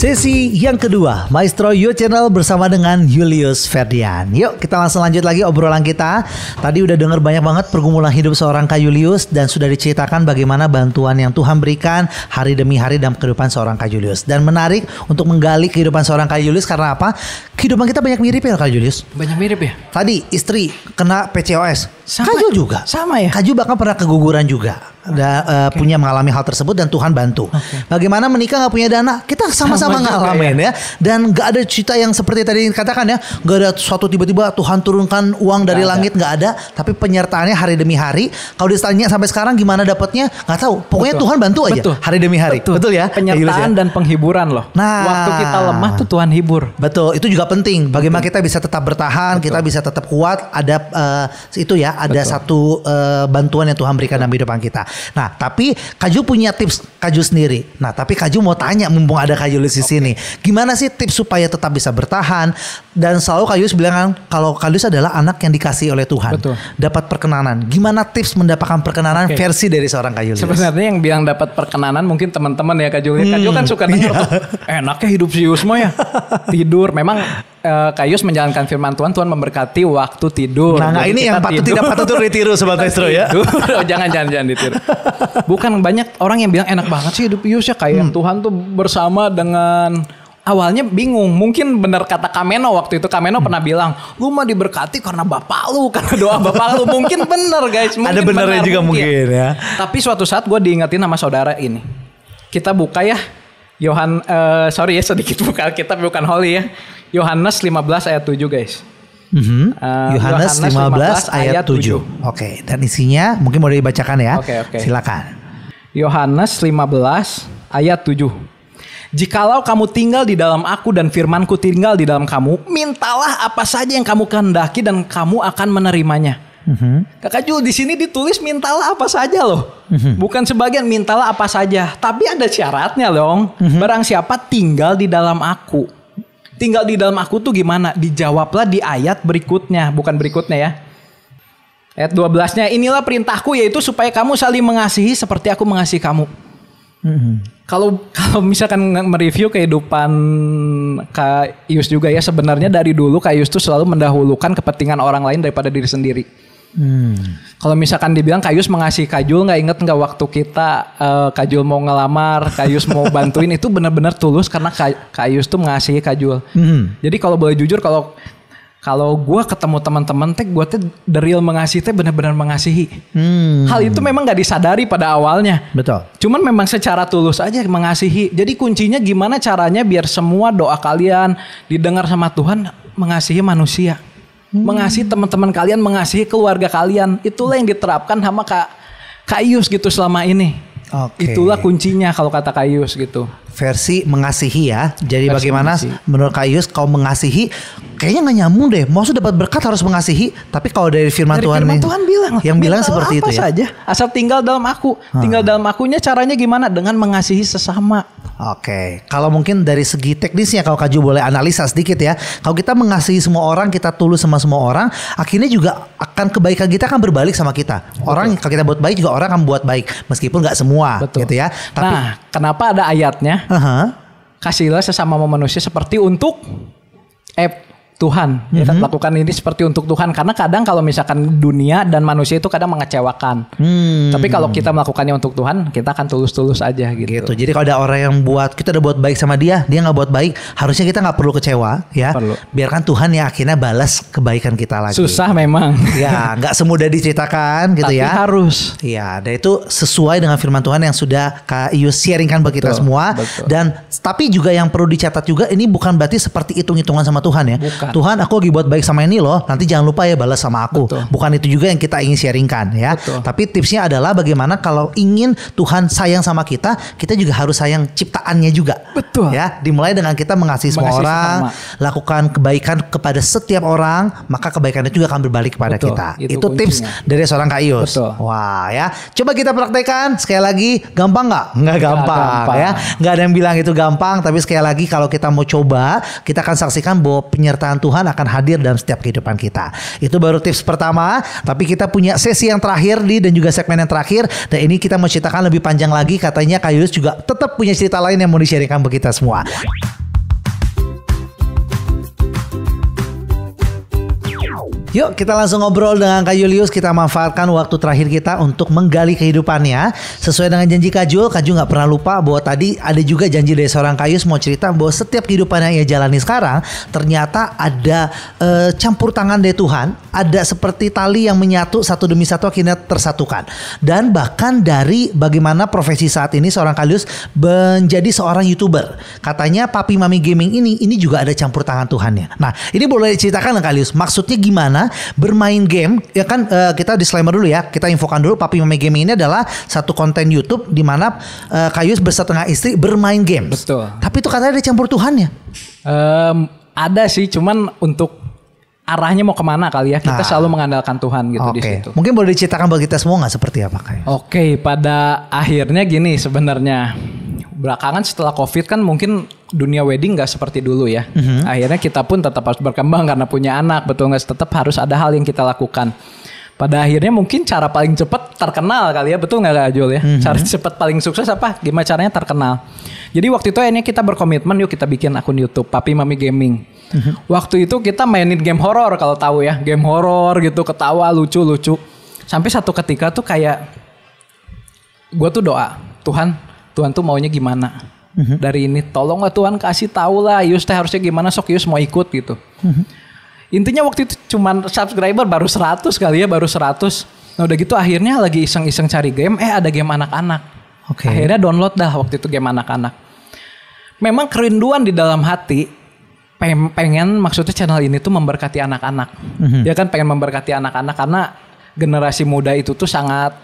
Sesi yang kedua, Maestro Yo Channel bersama dengan Julius Ferdian. Yuk kita langsung lanjut lagi obrolan kita. Tadi udah denger banyak banget pergumulan hidup seorang Kak Julius dan sudah diceritakan bagaimana bantuan yang Tuhan berikan hari demi hari dalam kehidupan seorang Kak Julius. Dan menarik untuk menggali kehidupan seorang Kak Julius karena apa? Kehidupan kita banyak mirip ya Kak Julius. Banyak mirip ya? Tadi istri kena PCOS. Sama, Kak ya? juga. Sama ya? Kaju bahkan pernah keguguran juga udah eh, uh, punya mengalami hal tersebut dan Tuhan bantu. Okay. Bagaimana menikah nggak punya dana? Kita sama-sama ngalamin ya. ya. Dan nggak ada cerita yang seperti tadi katakan ya, Gak ada suatu tiba-tiba Tuhan turunkan uang dari gak langit nggak ada. Tapi penyertaannya hari demi hari. Kalau ditanya sampai sekarang gimana dapatnya Gak tahu. Pokoknya Betul. Tuhan bantu aja Betul. hari demi hari. Betul, Betul ya. Penyertaan ya. dan penghiburan loh. Nah, waktu kita lemah tuh Tuhan hibur. Betul. Itu juga penting. Bagaimana Betul. kita bisa tetap bertahan, Betul. kita bisa tetap kuat. Ada uh, itu ya, ada Betul. satu uh, bantuan yang Tuhan berikan Betul. dalam kehidupan kita. Nah, tapi Kaju punya tips Kaju sendiri. Nah, tapi Kaju mau tanya mumpung ada Kaju di sini. Gimana sih tips supaya tetap bisa bertahan dan selalu Kaju bilang kan, kalau Kaju adalah anak yang dikasih oleh Tuhan. Betul. Dapat perkenanan. Gimana tips mendapatkan perkenanan okay. versi dari seorang Kaju? Sebenarnya yang bilang dapat perkenanan mungkin teman-teman ya Kaju. Hmm, Kaju kan suka dengar iya. enaknya hidup si Yusmo ya. Tidur memang uh, Kayus menjalankan firman Tuhan, Tuhan memberkati waktu tidur. Nah, nah ini yang patut tidur, tidak patut ditiru sobat maestro ya. jangan jangan ditiru. Bukan banyak orang yang bilang enak banget sih hidup Yus ya kayak hmm. Tuhan tuh bersama dengan awalnya bingung. Mungkin benar kata Kameno waktu itu Kameno hmm. pernah bilang, "Lu mah diberkati karena bapak lu, karena doa bapak lu." Mungkin benar, guys. Mungkin Ada benernya bener, juga mungkin. mungkin ya. Tapi suatu saat gue diingetin sama saudara ini. Kita buka ya Yohan uh, eh, sorry ya sedikit buka kitab bukan Holy ya. Yohanes 15 ayat 7 guys. Mm -hmm. uh, Yohanes 15, 15 ayat 7. 7. Oke, okay. dan isinya mungkin boleh dibacakan ya. Oke, okay, oke. Okay. Silakan. Yohanes 15 ayat 7. Jikalau kamu tinggal di dalam aku dan firmanku tinggal di dalam kamu, mintalah apa saja yang kamu kehendaki dan kamu akan menerimanya mm Kakak Jul di sini ditulis mintalah apa saja loh. mm Bukan sebagian mintalah apa saja, tapi ada syaratnya dong. mm Barang siapa tinggal di dalam aku. Tinggal di dalam aku tuh gimana? Dijawablah di ayat berikutnya, bukan berikutnya ya. Ayat 12-nya, inilah perintahku yaitu supaya kamu saling mengasihi seperti aku mengasihi kamu. Kalau kalau misalkan mereview kehidupan Kak Yus juga ya sebenarnya dari dulu Kak Yus tuh selalu mendahulukan kepentingan orang lain daripada diri sendiri. Hmm. Kalau misalkan dibilang Kayus mengasih Kajul nggak inget nggak waktu kita uh, Kajul mau ngelamar, Kayus mau bantuin itu benar-benar tulus karena Kayus tuh mengasihi Kajul. Hmm. Jadi kalau boleh jujur kalau kalau gue ketemu teman-teman teh gue teh the real mengasihi teh benar-benar mengasihi. Hmm. Hal itu memang gak disadari pada awalnya. Betul. Cuman memang secara tulus aja mengasihi. Jadi kuncinya gimana caranya biar semua doa kalian didengar sama Tuhan mengasihi manusia. Hmm. Mengasihi teman-teman kalian, mengasihi keluarga kalian. Itulah yang diterapkan sama Kak Kayus gitu selama ini. Okay. Itulah kuncinya kalau kata Kayus gitu. Versi mengasihi ya. Jadi Versi bagaimana mengasihi. menurut Kayus kau mengasihi kayaknya nggak nyambung deh. Maksud dapat berkat harus mengasihi, tapi kalau dari firman dari Tuhan nih, Tuhan bilang yang bilang seperti apa itu ya. saja, asal tinggal dalam aku. Hmm. Tinggal dalam akunya caranya gimana? Dengan mengasihi sesama. Oke, kalau mungkin dari segi teknisnya kalau Kaju boleh analisa sedikit ya. Kalau kita mengasihi semua orang, kita tulus sama semua orang, akhirnya juga akan kebaikan kita akan berbalik sama kita. Orang Betul. kalau kita buat baik juga orang akan buat baik, meskipun nggak semua, Betul. gitu ya. Tapi, nah, kenapa ada ayatnya? Uh -huh. Kasihlah sesama manusia seperti untuk eh Tuhan. Mm-hmm. Ya, kita lakukan ini seperti untuk Tuhan karena kadang kalau misalkan dunia dan manusia itu kadang mengecewakan. Hmm. Tapi kalau kita melakukannya untuk Tuhan, kita akan tulus-tulus aja gitu. gitu. Jadi kalau ada orang yang buat kita udah buat baik sama dia, dia nggak buat baik, harusnya kita nggak perlu kecewa ya. Perlu. Biarkan Tuhan yang akhirnya balas kebaikan kita lagi. Susah memang. ya, nggak semudah diceritakan gitu Tapi ya. harus. ya dan itu sesuai dengan firman Tuhan yang sudah Kak sharingkan bagi kita semua betul. dan tapi juga yang perlu dicatat juga ini bukan berarti seperti hitung-hitungan sama Tuhan ya. Bukan. Tuhan aku lagi buat baik sama ini loh nanti jangan lupa ya balas sama aku Betul. bukan itu juga yang kita ingin sharingkan ya Betul. tapi tipsnya adalah bagaimana kalau ingin Tuhan sayang sama kita kita juga harus sayang ciptaannya juga Betul ya dimulai dengan kita mengasihi semua orang sama. lakukan kebaikan kepada setiap orang maka kebaikannya juga akan berbalik kepada Betul, kita itu, itu tips dari seorang Kak Ius Betul. wah ya coba kita praktekkan sekali lagi gampang nggak nggak gampang, gampang ya nggak ada yang bilang itu gampang tapi sekali lagi kalau kita mau coba kita akan saksikan bahwa penyertaan Tuhan akan hadir dalam setiap kehidupan kita. Itu baru tips pertama, tapi kita punya sesi yang terakhir di dan juga segmen yang terakhir dan ini kita menceritakan lebih panjang lagi katanya Kak juga tetap punya cerita lain yang mau di-sharingkan ke kita semua. Yuk kita langsung ngobrol dengan Kak Julius. Kita manfaatkan waktu terakhir kita untuk menggali kehidupannya. Sesuai dengan janji Kak Jul, Kak Jul gak pernah lupa bahwa tadi ada juga janji dari seorang Kak Kayus mau cerita bahwa setiap kehidupan yang ia jalani sekarang ternyata ada e, campur tangan dari Tuhan. Ada seperti tali yang menyatu satu demi satu akhirnya tersatukan. Dan bahkan dari bagaimana profesi saat ini seorang Kak Kayus menjadi seorang YouTuber. Katanya Papi Mami Gaming ini, ini juga ada campur tangan Tuhan ya. Nah ini boleh diceritakan Kak Julius maksudnya gimana sana bermain game ya kan uh, kita disclaimer dulu ya kita infokan dulu Papi Mami Game ini adalah satu konten YouTube di mana uh, Kayus bersetengah istri bermain game. Betul. Tapi itu katanya ada campur Tuhan ya? Um, ada sih, cuman untuk arahnya mau kemana kali ya kita nah. selalu mengandalkan Tuhan gitu okay. di situ. Mungkin boleh diceritakan bagi kita semua nggak seperti apa kayak? Oke, okay, pada akhirnya gini sebenarnya belakangan setelah COVID kan mungkin dunia wedding gak seperti dulu ya. Mm-hmm. Akhirnya kita pun tetap harus berkembang karena punya anak, betul nggak? Tetap harus ada hal yang kita lakukan. Pada akhirnya mungkin cara paling cepat terkenal kali ya, betul nggak Kak Jul ya? Mm-hmm. Cara cepat paling sukses apa? Gimana caranya terkenal? Jadi waktu itu akhirnya kita berkomitmen yuk kita bikin akun YouTube Papi Mami Gaming. Mm-hmm. Waktu itu kita mainin game horror kalau tahu ya, game horror gitu ketawa lucu-lucu. Sampai satu ketika tuh kayak gue tuh doa Tuhan, Tuhan tuh maunya gimana? -hmm. dari ini tolonglah Tuhan kasih tahu lah Yus teh harusnya gimana sok Yus mau ikut gitu mm -hmm. intinya waktu itu cuman subscriber baru 100 kali ya baru 100 nah udah gitu akhirnya lagi iseng-iseng cari game eh ada game anak-anak okay. akhirnya download dah waktu itu game anak-anak memang kerinduan di dalam hati pengen maksudnya channel ini tuh memberkati anak-anak mm -hmm. ya kan pengen memberkati anak-anak karena generasi muda itu tuh sangat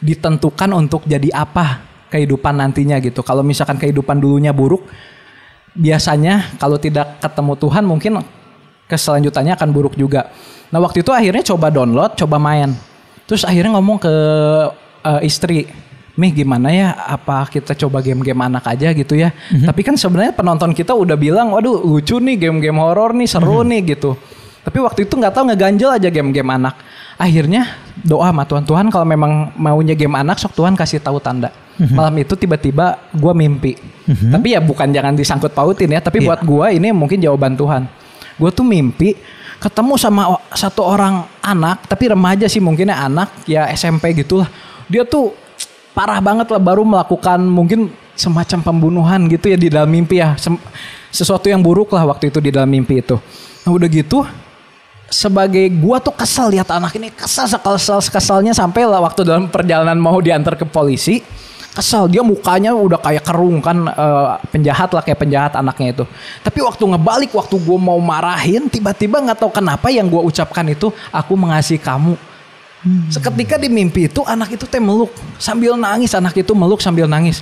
ditentukan untuk jadi apa kehidupan nantinya gitu. Kalau misalkan kehidupan dulunya buruk, biasanya kalau tidak ketemu Tuhan mungkin keselanjutannya akan buruk juga. Nah waktu itu akhirnya coba download, coba main. Terus akhirnya ngomong ke uh, istri, Mih gimana ya apa kita coba game-game anak aja gitu ya. Mm-hmm. Tapi kan sebenarnya penonton kita udah bilang, waduh lucu nih game-game horor nih, seru mm-hmm. nih gitu. Tapi waktu itu nggak tahu ngeganjel aja game-game anak. Akhirnya doa sama Tuhan, Tuhan kalau memang maunya game anak sok Tuhan kasih tahu tanda. Malam itu tiba-tiba gue mimpi. Mm-hmm. Tapi ya bukan jangan disangkut pautin ya. Tapi yeah. buat gue ini mungkin jawaban Tuhan. Gue tuh mimpi ketemu sama satu orang anak. Tapi remaja sih mungkinnya anak ya SMP gitulah. Dia tuh parah banget lah baru melakukan mungkin semacam pembunuhan gitu ya di dalam mimpi ya. sesuatu yang buruk lah waktu itu di dalam mimpi itu. Nah udah gitu sebagai gua tuh kesel lihat anak ini kesel sekal sekalnya sampai lah waktu dalam perjalanan mau diantar ke polisi kesel dia mukanya udah kayak kerung kan uh, penjahat lah kayak penjahat anaknya itu tapi waktu ngebalik waktu gue mau marahin tiba-tiba nggak tahu kenapa yang gue ucapkan itu aku mengasihi kamu hmm. seketika di mimpi itu anak itu teh meluk sambil nangis anak itu meluk sambil nangis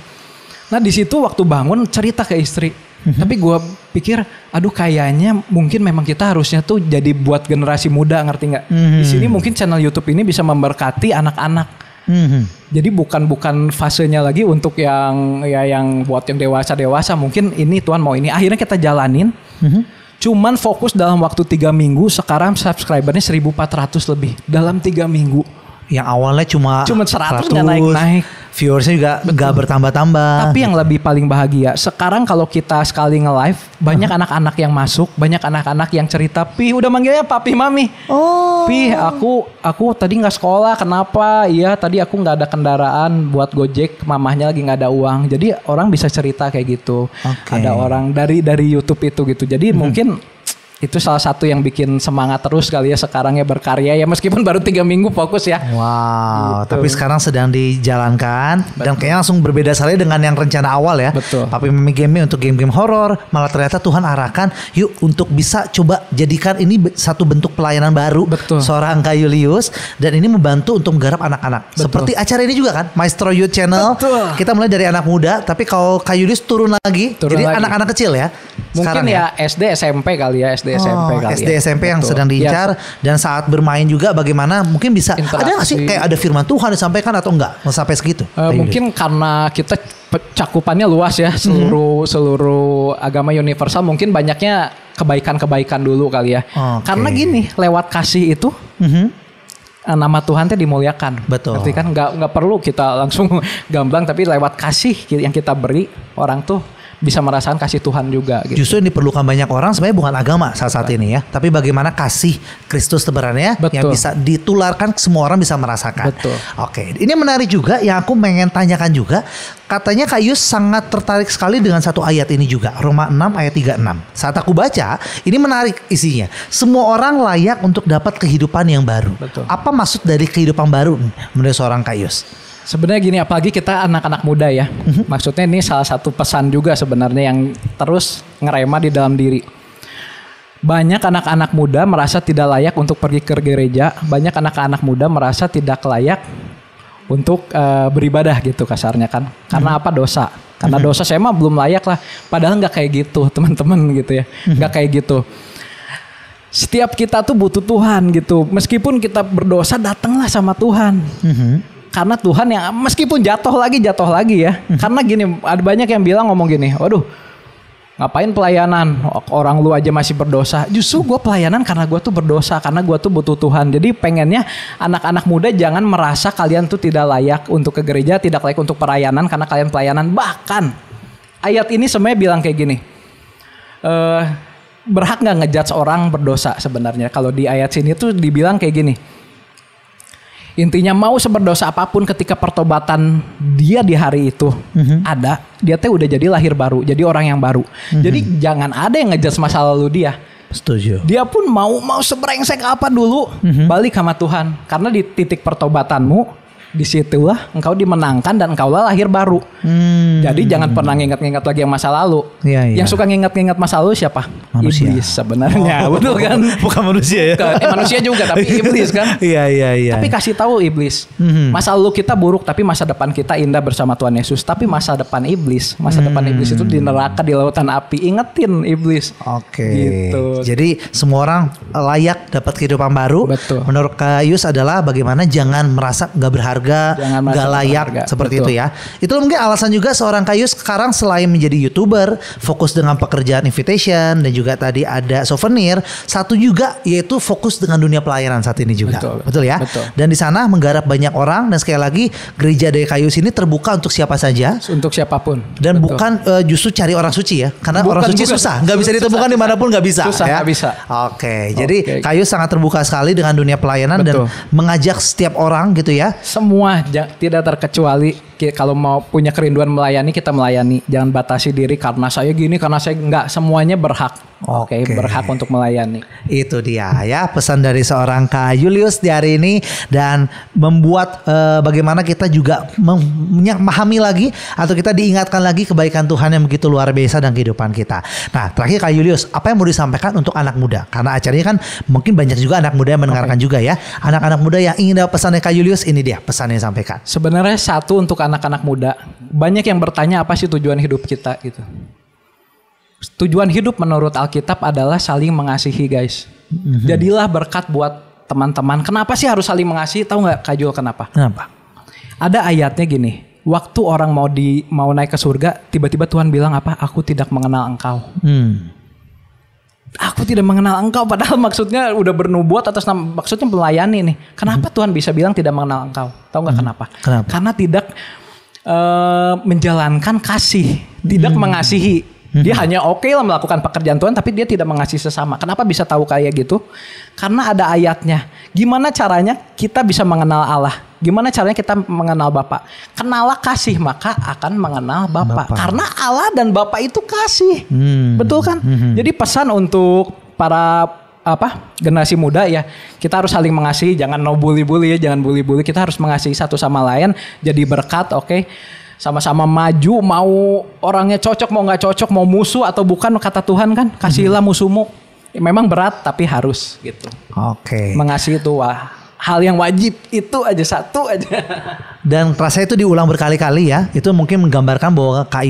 nah di situ waktu bangun cerita ke istri hmm Tapi gue pikir, aduh kayaknya mungkin memang kita harusnya tuh jadi buat generasi muda ngerti nggak? Mm-hmm. Di mhm. sini mungkin channel YouTube ini bisa memberkati anak-anak Mm-hmm. Jadi bukan bukan fasenya lagi untuk yang ya yang buat yang dewasa dewasa mungkin ini Tuhan mau ini akhirnya kita jalanin. Mm-hmm. Cuman fokus dalam waktu tiga minggu sekarang subscribernya 1.400 lebih dalam tiga minggu. Yang awalnya cuma cuma seratus naik naik viewersnya juga nggak bertambah-tambah. Tapi yang gitu. lebih paling bahagia sekarang kalau kita sekali nge-live banyak anak-anak yang masuk, banyak anak-anak yang cerita, "Pi, udah manggilnya papi mami." Oh. "Pi, aku aku tadi nggak sekolah, kenapa?" "Iya, tadi aku nggak ada kendaraan buat Gojek, mamahnya lagi nggak ada uang." Jadi orang bisa cerita kayak gitu. Okay. Ada orang dari dari YouTube itu gitu. Jadi hmm. mungkin itu salah satu yang bikin semangat terus kali ya sekarang ya berkarya ya meskipun baru tiga minggu fokus ya. Wow, gitu. tapi sekarang sedang dijalankan Betul. dan kayaknya langsung berbeda sekali dengan yang rencana awal ya. Betul. Tapi memang game untuk game-game horor malah ternyata Tuhan arahkan yuk untuk bisa coba jadikan ini satu bentuk pelayanan baru Betul. seorang Kayulius dan ini membantu untuk menggarap anak-anak. Seperti acara ini juga kan Maestro Youth Channel. Betul. Kita mulai dari anak muda tapi kalau Kayulius turun lagi turun jadi anak-anak kecil ya. Mungkin sekarang ya, ya SD SMP kali ya SD oh, SMP kali SD ya. SMP yang Betul. sedang ya, diincar ya. dan saat bermain juga bagaimana mungkin bisa Interaksi. ada nggak sih kayak ada firman Tuhan disampaikan atau enggak sampai segitu? Uh, mungkin karena kita cakupannya luas ya mhm. seluruh -hmm. seluruh agama universal mungkin banyaknya kebaikan-kebaikan dulu kali ya. Okay. Karena gini lewat kasih itu. Mm -hmm nama Tuhan teh dimuliakan. Betul. Berarti kan nggak nggak perlu kita langsung gamblang tapi lewat kasih yang kita beri orang tuh bisa merasakan kasih Tuhan juga. Gitu. Justru yang diperlukan banyak orang sebenarnya bukan agama saat saat ini ya, tapi bagaimana kasih Kristus sebenarnya yang bisa ditularkan semua orang bisa merasakan. Betul. Oke, ini menarik juga yang aku pengen tanyakan juga. Katanya Kak Yus sangat tertarik sekali dengan satu ayat ini juga, Roma 6 ayat 36. Saat aku baca, ini menarik isinya. Semua orang layak untuk dapat kehidupan yang baru. Betul. Apa maksud dari kehidupan baru menurut seorang Kak Yus? Sebenarnya gini, apalagi kita anak-anak muda ya. Mhm. Maksudnya ini salah satu pesan juga sebenarnya yang terus ngerema di dalam diri. Banyak anak-anak muda merasa tidak layak untuk pergi ke gereja. Banyak anak-anak muda merasa tidak layak untuk uh, beribadah gitu kasarnya kan. Karena mhm. apa dosa? Karena mhm. dosa saya mah belum layak lah. Padahal nggak kayak gitu teman-teman gitu ya. Nggak kayak gitu setiap kita tuh butuh Tuhan gitu. Meskipun kita berdosa, datanglah sama Tuhan karena Tuhan yang meskipun jatuh lagi jatuh lagi ya. Hmm. Karena gini ada banyak yang bilang ngomong gini, waduh ngapain pelayanan orang lu aja masih berdosa justru gue pelayanan karena gue tuh berdosa karena gue tuh butuh Tuhan jadi pengennya anak-anak muda jangan merasa kalian tuh tidak layak untuk ke gereja tidak layak untuk perayanan karena kalian pelayanan bahkan ayat ini sebenarnya bilang kayak gini eh, berhak nggak ngejudge orang berdosa sebenarnya kalau di ayat sini tuh dibilang kayak gini intinya mau seberdosa apapun ketika pertobatan dia di hari itu mm-hmm. ada dia teh udah jadi lahir baru jadi orang yang baru mm-hmm. jadi jangan ada yang ngejudge masa lalu dia setuju dia pun mau mau seberengsek apa dulu mm-hmm. balik sama Tuhan karena di titik pertobatanmu di situ disitulah engkau dimenangkan dan engkau lahir baru. Hmm. Jadi jangan pernah nginget nginget lagi yang masa lalu. Ya, ya. Yang suka nginget nginget masa lalu siapa? Manusia. Iblis sebenarnya, oh, betul kan? Bukan manusia ya. Eh, manusia juga tapi iblis kan? Iya iya iya. Tapi kasih tahu iblis, hmm. masa lalu kita buruk tapi masa depan kita indah bersama Tuhan Yesus. Tapi masa depan iblis, masa hmm. depan iblis itu di neraka di lautan api. Ingetin iblis. Oke. Okay. Gitu. Jadi semua orang layak dapat kehidupan baru. Betul. Menurut Kayus adalah bagaimana jangan merasa nggak berharga berharga, nggak layak berharga. seperti Betul. itu ya. Itu mungkin alasan juga seorang kayu sekarang selain menjadi youtuber, fokus dengan pekerjaan invitation dan juga tadi ada souvenir. Satu juga yaitu fokus dengan dunia pelayanan saat ini juga. Betul, Betul ya. Betul. Dan di sana menggarap banyak orang dan sekali lagi gereja dari kayu ini terbuka untuk siapa saja. Untuk siapapun. Dan Betul. bukan uh, justru cari orang suci ya, karena bukan, orang suci bukan. susah, nggak bisa ditemukan susah, dimanapun nggak bisa. Susah ya. Gak bisa. Oke, okay. jadi okay. kayu sangat terbuka sekali dengan dunia pelayanan Betul. dan mengajak setiap orang gitu ya. Sem semua tidak terkecuali kalau mau punya kerinduan melayani kita melayani jangan batasi diri karena saya gini karena saya nggak semuanya berhak oke okay. berhak untuk melayani itu dia ya pesan dari seorang Kak Julius di hari ini dan membuat uh, bagaimana kita juga memahami lagi atau kita diingatkan lagi kebaikan Tuhan yang begitu luar biasa dalam kehidupan kita nah terakhir Kak Julius apa yang mau disampaikan untuk anak muda karena acaranya kan mungkin banyak juga anak muda yang mendengarkan okay. juga ya anak-anak muda yang ingin dapat dari Kak Julius ini dia pesannya yang sampaikan sebenarnya satu untuk anak anak-anak muda, banyak yang bertanya apa sih tujuan hidup kita gitu. Tujuan hidup menurut Alkitab adalah saling mengasihi guys. Mhm. Jadilah berkat buat teman-teman. Kenapa sih harus saling mengasihi? Tahu nggak Kajul kenapa? Kenapa? Ada ayatnya gini. Waktu orang mau di mau naik ke surga, tiba-tiba Tuhan bilang apa? Aku tidak mengenal engkau. Hmm aku tidak mengenal engkau padahal maksudnya udah bernubuat atas nama maksudnya melayani nih. Kenapa hmm. Tuhan bisa bilang tidak mengenal engkau? Tahu nggak hmm. kenapa? kenapa? Karena tidak uh, menjalankan kasih, tidak hmm. mengasihi dia hmm. hanya oke okay lah melakukan pekerjaan Tuhan, tapi dia tidak mengasihi sesama. Kenapa bisa tahu kayak gitu? Karena ada ayatnya. Gimana caranya kita bisa mengenal Allah? Gimana caranya kita mengenal Bapa? Kenalah kasih, maka akan mengenal Bapa. Karena Allah dan Bapa itu kasih, hmm. betul kan? Hmm. Jadi pesan untuk para apa generasi muda ya kita harus saling mengasihi jangan no bully bully ya jangan bully bully kita harus mengasihi satu sama lain jadi berkat oke okay? sama-sama maju mau orangnya cocok mau nggak cocok mau musuh atau bukan kata Tuhan kan kasihlah musuhmu memang berat tapi harus gitu oke okay. mengasihi itu hal yang wajib itu aja satu aja dan rasa itu diulang berkali-kali ya. Itu mungkin menggambarkan bahwa Kak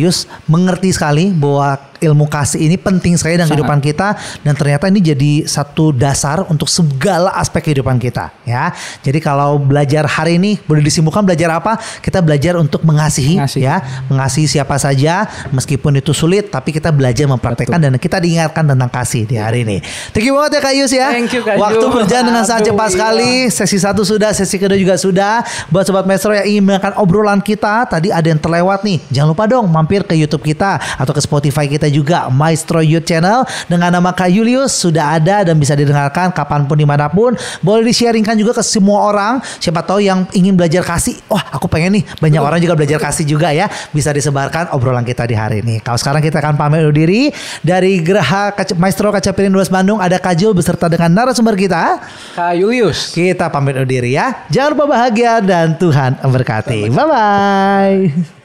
mengerti sekali bahwa ilmu kasih ini penting sekali dalam Sangat. kehidupan kita dan ternyata ini jadi satu dasar untuk segala aspek kehidupan kita ya. Jadi kalau belajar hari ini boleh disimpulkan belajar apa? Kita belajar untuk mengasihi, ya, mengasihi siapa saja meskipun itu sulit tapi kita belajar mempraktekkan dan kita diingatkan tentang kasih di hari ini. Thank you banget ya Kak ya. Thank you, Kak Waktu berjalan dengan sangat cepat sekali. Iya. Sesi satu sudah, sesi kedua juga sudah. Buat sobat Maestro yang ingin mendengarkan obrolan kita tadi ada yang terlewat nih, jangan lupa dong mampir ke YouTube kita atau ke Spotify kita juga Maestro Youth Channel dengan nama Kak Julius sudah ada dan bisa didengarkan kapanpun dimanapun. Boleh di juga ke semua orang. Siapa tahu yang ingin belajar kasih, wah aku pengen nih banyak orang juga belajar kasih juga ya. Bisa disebarkan obrolan kita di hari ini. Kalau sekarang kita akan pamit undur diri dari Geraha Maestro Kaca Piring Luas Bandung ada Kak Jul beserta dengan narasumber kita Kak Julius. Kita pamit undur diri ya. Jangan lupa bahagia dan Tuhan berkati, Bye bye.